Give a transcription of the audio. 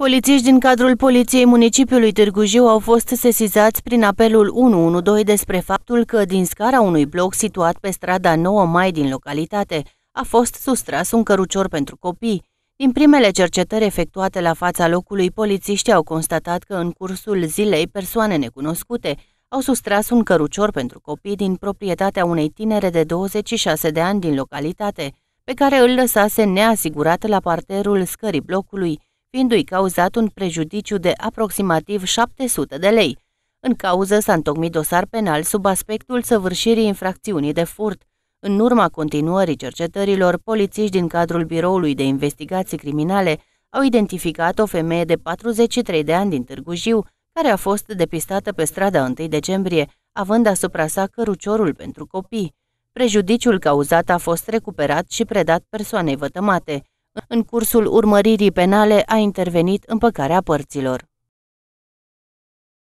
Polițiști din cadrul Poliției Municipiului Târgu Jiu au fost sesizați prin apelul 112 despre faptul că din scara unui bloc situat pe strada 9 mai din localitate a fost sustras un cărucior pentru copii. Din primele cercetări efectuate la fața locului, polițiștii au constatat că în cursul zilei persoane necunoscute au sustras un cărucior pentru copii din proprietatea unei tinere de 26 de ani din localitate, pe care îl lăsase neasigurat la parterul scării blocului, fiindu-i cauzat un prejudiciu de aproximativ 700 de lei. În cauză s-a întocmit dosar penal sub aspectul săvârșirii infracțiunii de furt. În urma continuării cercetărilor, polițiști din cadrul Biroului de Investigații Criminale au identificat o femeie de 43 de ani din Târgu Jiu, care a fost depistată pe strada 1 decembrie, având asupra sa căruciorul pentru copii. Prejudiciul cauzat a fost recuperat și predat persoanei vătămate. În cursul urmăririi penale a intervenit împăcarea părților.